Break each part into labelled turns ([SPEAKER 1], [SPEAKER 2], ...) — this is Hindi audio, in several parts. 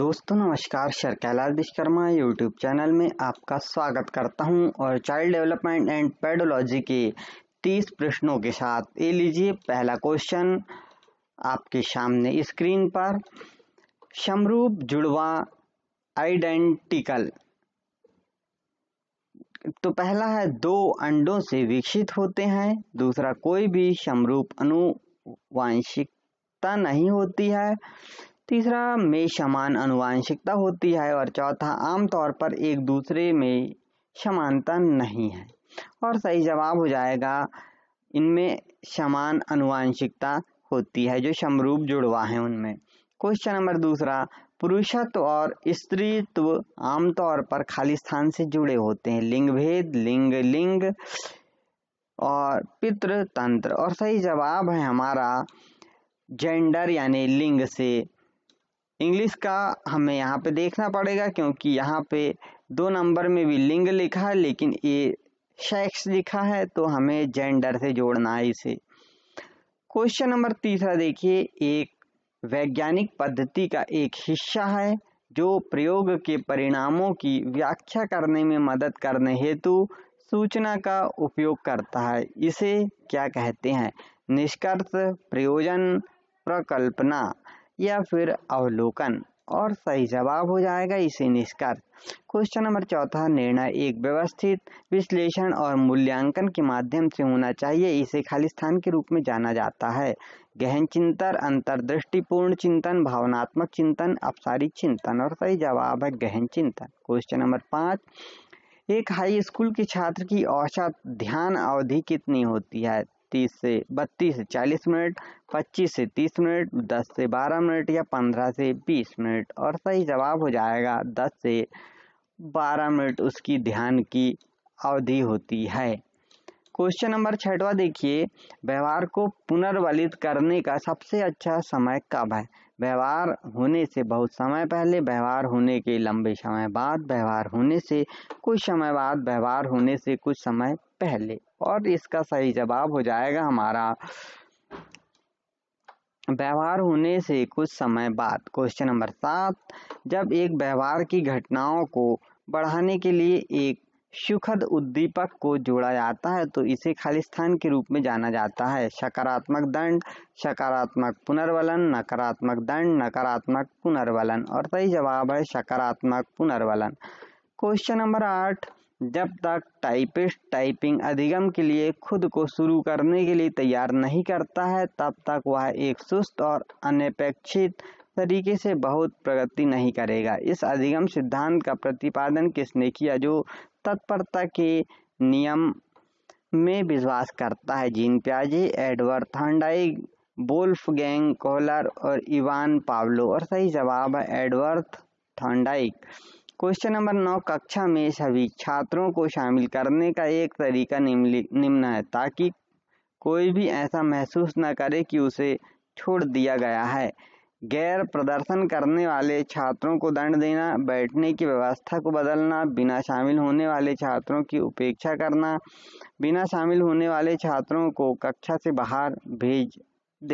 [SPEAKER 1] दोस्तों नमस्कार sir Kailash Vishwakarma YouTube channel में आपका स्वागत करता हूं और चाइल्ड डेवलपमेंट एंड पेडोलॉजी के तीस प्रश्नों के साथ ये लीजिए पहला क्वेश्चन आपके सामने स्क्रीन पर समरूप जुड़वा आइडेंटिकल तो पहला है दो अंडों से विकसित होते हैं दूसरा कोई भी समरूप अनुवांशिकता नहीं होती है तीसरा में समान अनुवांशिकता होती है और चौथा आमतौर पर एक दूसरे में समानता नहीं है और सही जवाब हो जाएगा इनमें समान अनुवांशिकता होती है जो समरूप जुड़वा है उनमें क्वेश्चन नंबर दूसरा पुरुषत्व और स्त्रीत्व आमतौर पर खाली स्थान से जुड़े होते हैं लिंग भेद लिंग लिंग और पितृ तंत्र और सही जवाब है हमारा जेंडर यानी लिंग से इंग्लिश का हमें यहाँ पे देखना पड़ेगा क्योंकि यहाँ पे दो नंबर में भी लिंग लिखा है लेकिन ये सेक्स लिखा है तो हमें जेंडर से जोड़ना है इसे क्वेश्चन नंबर तीसरा देखिए एक वैज्ञानिक पद्धति का एक हिस्सा है जो प्रयोग के परिणामों की व्याख्या करने में मदद करने हेतु सूचना का उपयोग करता है इसे क्या कहते हैं निष्कर्ष प्रयोजन प्रकल्पना या फिर अवलोकन और सही जवाब हो जाएगा इसे निष्कर्ष क्वेश्चन नंबर चौथा निर्णय एक व्यवस्थित विश्लेषण और मूल्यांकन के माध्यम से होना चाहिए इसे खालिस्तान के रूप में जाना जाता है गहन चिंतन अंतर्दृष्टिपूर्ण चिंतन भावनात्मक चिंतन अपसारी चिंतन और सही जवाब है गहन चिंतन क्वेश्चन नंबर पाँच एक हाई स्कूल के छात्र की औसत ध्यान अवधि कितनी होती है तीस से बत्तीस से चालीस मिनट पच्चीस से तीस मिनट दस से बारह मिनट या पंद्रह से बीस मिनट और सही जवाब हो जाएगा दस से बारह मिनट उसकी ध्यान की अवधि होती है क्वेश्चन नंबर छठवा देखिए व्यवहार को पुनर्वलित करने का सबसे अच्छा समय कब है व्यवहार होने से बहुत समय पहले व्यवहार होने के लंबे समय बाद व्यवहार होने से कुछ समय बाद व्यवहार होने से कुछ समय पहले और इसका सही जवाब हो जाएगा हमारा व्यवहार होने से कुछ समय बाद क्वेश्चन नंबर सात जब एक व्यवहार की घटनाओं को बढ़ाने के लिए एक सुखद उद्दीपक को जोड़ा जाता है तो इसे खालिस्तान के रूप में जाना जाता है सकारात्मक दंड सकारात्मक पुनर्वलन नकारात्मक दंड नकारात्मक पुनर्वलन और सही जवाब है सकारात्मक पुनर्वलन क्वेश्चन नंबर आठ जब तक टाइपिस्ट टाइपिंग अधिगम के लिए खुद को शुरू करने के लिए तैयार नहीं करता है तब तक वह एक सुस्त और अनपेक्षित तरीके से बहुत प्रगति नहीं करेगा इस अधिगम सिद्धांत का प्रतिपादन किसने किया जो तत्परता के नियम में विश्वास करता है जीन प्याजे Edward Thorndike Wolfgang Kohler और इवान पावलो और सही जवाब है एडवर्थ थंडाइक क्वेश्चन नंबर नौ कक्षा में सभी छात्रों को शामिल करने का एक तरीका निम्न है ताकि कोई भी ऐसा महसूस न करे कि उसे छोड़ दिया गया है गैर प्रदर्शन करने वाले छात्रों को दंड देना बैठने की व्यवस्था को बदलना बिना शामिल होने वाले छात्रों की उपेक्षा करना बिना शामिल होने वाले छात्रों को कक्षा से बाहर भेज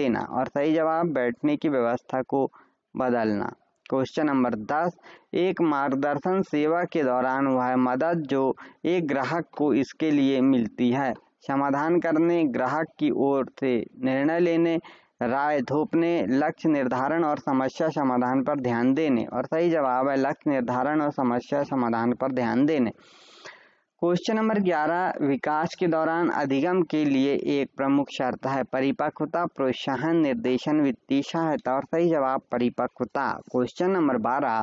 [SPEAKER 1] देना और सही जवाब बैठने की व्यवस्था को बदलना क्वेश्चन नंबर दस एक मार्गदर्शन सेवा के दौरान वह मदद जो एक ग्राहक को इसके लिए मिलती है समाधान करने ग्राहक की ओर से निर्णय लेने राय थोपने लक्ष्य निर्धारण और समस्या समाधान पर ध्यान देने और सही जवाब है लक्ष्य निर्धारण और समस्या समाधान पर ध्यान देने क्वेश्चन नंबर 11 विकास के दौरान अधिगम के लिए एक प्रमुख शर्त है परिपक्वता प्रोत्साहन निर्देशन वित्तीय सहायता और सही जवाब परिपक्वता क्वेश्चन नंबर 12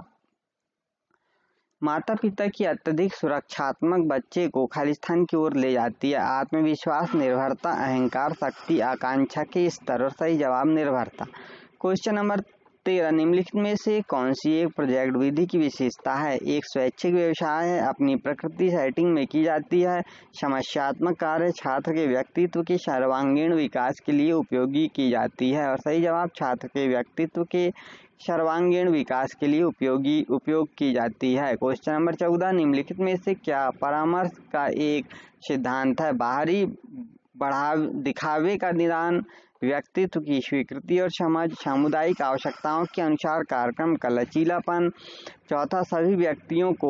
[SPEAKER 1] माता पिता की अत्यधिक सुरक्षात्मक बच्चे को खालिस्थान की ओर ले जाती है आत्मविश्वास निर्भरता अहंकार शक्ति आकांक्षा के स्तर और सही जवाब निर्भरता क्वेश्चन नंबर तेरह निम्नलिखित में से कौन सी एक प्रोजेक्ट विधि की विशेषता है एक स्वैच्छिक व्यवसाय है अपनी प्रकृति सेटिंग में की जाती है समस्यात्मक कार्य छात्र के व्यक्तित्व के सर्वांगीण विकास के लिए उपयोगी की जाती है और सही जवाब छात्र के व्यक्तित्व के सर्वांगीण विकास के लिए उपयोगी उपयोग की जाती है क्वेश्चन नंबर चौदह निम्नलिखित में से क्या परामर्श का एक सिद्धांत है बाहरी बढ़ाव दिखावे का निदान व्यक्तित्व की स्वीकृति और समाज सामुदायिक आवश्यकताओं के अनुसार कार्यक्रम का लचीलापन चौथा सभी व्यक्तियों को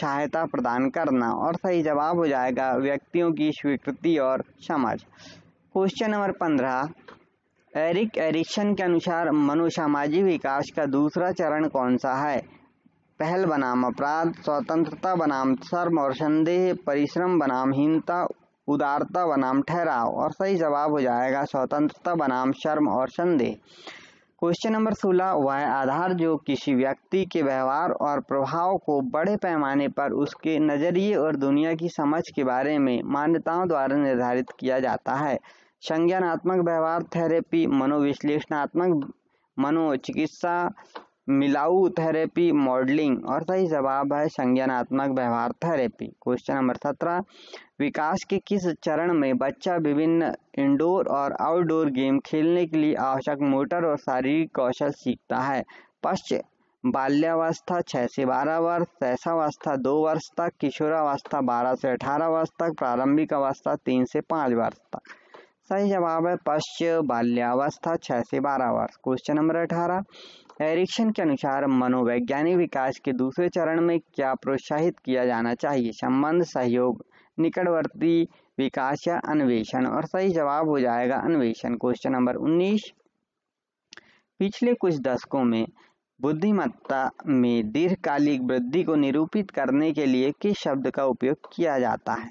[SPEAKER 1] सहायता प्रदान करना और सही जवाब हो जाएगा व्यक्तियों की स्वीकृति और समझ क्वेश्चन नंबर पंद्रह एरिक एरिक्सन के अनुसार मनोसामाजिक विकास का दूसरा चरण कौन सा है पहल बनाम अपराध स्वतंत्रता बनाम शर्म और संदेह परिश्रम बनाम हीनता उदारता बनाम ठहराव और सही जवाब हो जाएगा स्वतंत्रता बनाम शर्म और संदेह क्वेश्चन नंबर सोलह वह आधार जो किसी व्यक्ति के व्यवहार और प्रभाव को बड़े पैमाने पर उसके नजरिए और दुनिया की समझ के बारे में मान्यताओं द्वारा निर्धारित किया जाता है संज्ञानात्मक व्यवहार थेरेपी मनोविश्लेषणात्मक मनोचिकित्सा मिलाऊ थेरेपी मॉडलिंग और सही जवाब है संज्ञानात्मक व्यवहार थेरेपी क्वेश्चन नंबर सत्रह विकास के किस चरण में बच्चा विभिन्न इंडोर और आउटडोर गेम खेलने के लिए आवश्यक मोटर और शारीरिक कौशल सीखता है पश्च बाल्यावस्था छः से बारह वर्ष शैसावस्था दो वर्ष तक किशोरावस्था बारह से अठारह वर्ष तक प्रारंभिक अवस्था तीन से पाँच वर्ष तक सही जवाब है पश्च बाल्यावस्था छह से बारह वर्ष क्वेश्चन नंबर अठारह एरिक्शन के अनुसार मनोवैज्ञानिक विकास के दूसरे चरण में क्या प्रोत्साहित किया जाना चाहिए संबंध सहयोग निकटवर्ती विकास या अन्वेषण और सही जवाब हो जाएगा अन्वेषण क्वेश्चन नंबर उन्नीस पिछले कुछ दशकों में बुद्धिमत्ता में दीर्घकालिक वृद्धि को निरूपित करने के लिए किस शब्द का उपयोग किया जाता है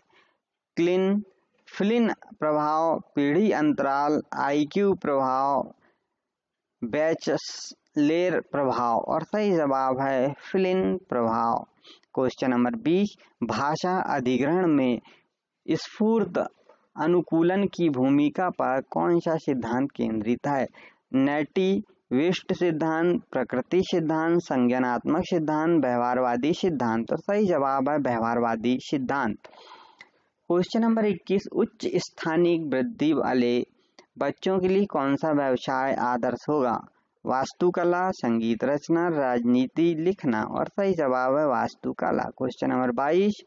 [SPEAKER 1] क्लिन फ्लिन प्रभाव पीढ़ी अंतराल आईक्यू प्रभाव बैचलेर प्रभाव और सही जवाब है फ्लिन प्रभाव क्वेश्चन नंबर बी भाषा अधिग्रहण में स्फूर्त अनुकूलन की भूमिका पर कौन सा सिद्धांत केंद्रित है नैटी विष्ट सिद्धांत प्रकृति सिद्धांत संज्ञानात्मक सिद्धांत व्यवहारवादी सिद्धांत और तो सही जवाब है व्यवहारवादी सिद्धांत क्वेश्चन नंबर 21 उच्च स्थानिक वृद्धि वाले बच्चों के लिए कौन सा व्यवसाय आदर्श होगा वास्तुकला संगीत रचना राजनीति लिखना और सही जवाब है वास्तुकला क्वेश्चन नंबर 22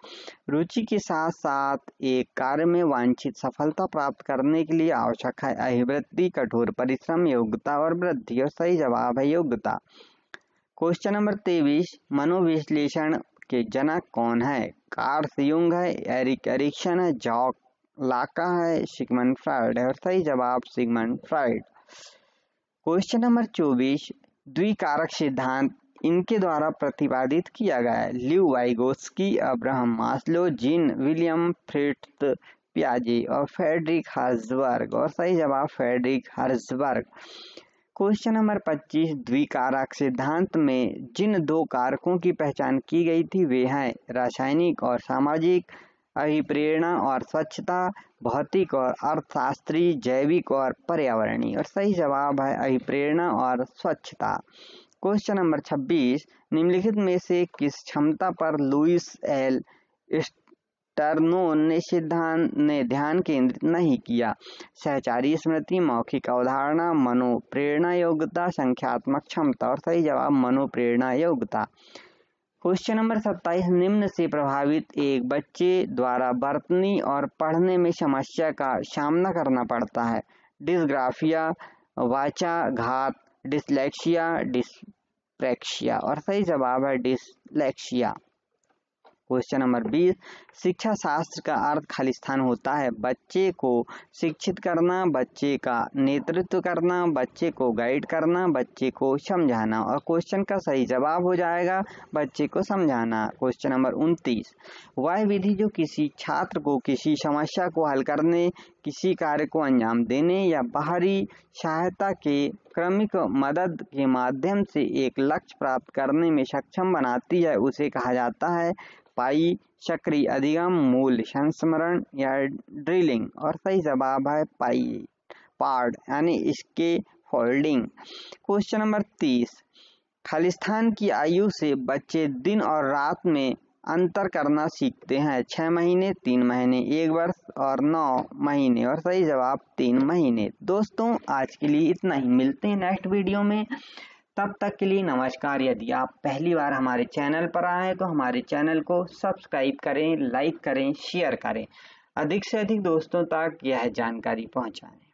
[SPEAKER 1] रुचि के साथ साथ एक कार्य में वांछित सफलता प्राप्त करने के लिए आवश्यक है अभिवृद्धि कठोर परिश्रम योग्यता और वृद्धि और सही जवाब है योग्यता क्वेश्चन नंबर तेईस मनोविश्लेषण के जनक कौन है कार्स युंग है एरिक एरिक्शन है जॉक लाका है सिगमन फ्राइड और सही जवाब सिगमन फ्राइड क्वेश्चन नंबर चौबीस द्विकारक सिद्धांत इनके द्वारा प्रतिपादित किया गया है Lev Vygotsky Abraham Maslow Jean William Fritz प्याजी और फेडरिक हर्जबर्ग और सही जवाब फेडरिक हर्जबर्ग क्वेश्चन नंबर 25 द्विकारक सिद्धांत में जिन दो कारकों की पहचान की गई थी वे हैं रासायनिक और सामाजिक अभिप्रेरणा और स्वच्छता भौतिक और अर्थशास्त्री जैविक और पर्यावरणीय और सही जवाब है अभिप्रेरणा और स्वच्छता क्वेश्चन नंबर 26 निम्नलिखित में से किस क्षमता पर लुइस एल टर्नोन ने सिद्धांत ने ध्यान केंद्रित नहीं किया सहचारी स्मृति मौखिक अवधारणा मनोप्रेरणा योग्यता संख्यात्मक क्षमता और सही जवाब मनोप्रेरणा योग्यता क्वेश्चन नंबर सत्ताईस निम्न से प्रभावित एक बच्चे द्वारा बरतनी और पढ़ने में समस्या का सामना करना पड़ता है डिस्ग्राफिया वाचा घात डिस्लेक्सिया डिस्प्रेक्सिया और सही जवाब है डिस्लेक्सिया क्वेश्चन नंबर बीस शिक्षा शास्त्र का अर्थ स्थान होता है बच्चे को शिक्षित करना बच्चे का नेतृत्व करना बच्चे को गाइड करना बच्चे को समझाना और क्वेश्चन का सही जवाब हो जाएगा बच्चे को समझाना क्वेश्चन नंबर उनतीस वह विधि जो किसी छात्र को किसी समस्या को हल करने किसी कार्य को अंजाम देने या बाहरी सहायता के क्रमिक मदद के माध्यम से एक लक्ष्य प्राप्त करने में सक्षम बनाती है उसे कहा जाता है पाई चक्री अधिगम मूल संस्मरण या ड्रिलिंग और सही जवाब है पाई पार्ड यानी इसके फोल्डिंग क्वेश्चन नंबर तीस खालिस्तान की आयु से बच्चे दिन और रात में अंतर करना सीखते हैं छः महीने तीन महीने एक वर्ष और नौ महीने और सही जवाब तीन महीने दोस्तों आज के लिए इतना ही मिलते हैं नेक्स्ट वीडियो में तब तक के लिए नमस्कार यदि आप पहली बार हमारे चैनल पर आए हैं तो हमारे चैनल को सब्सक्राइब करें लाइक करें शेयर करें अधिक से अधिक दोस्तों तक यह जानकारी पहुंचाएं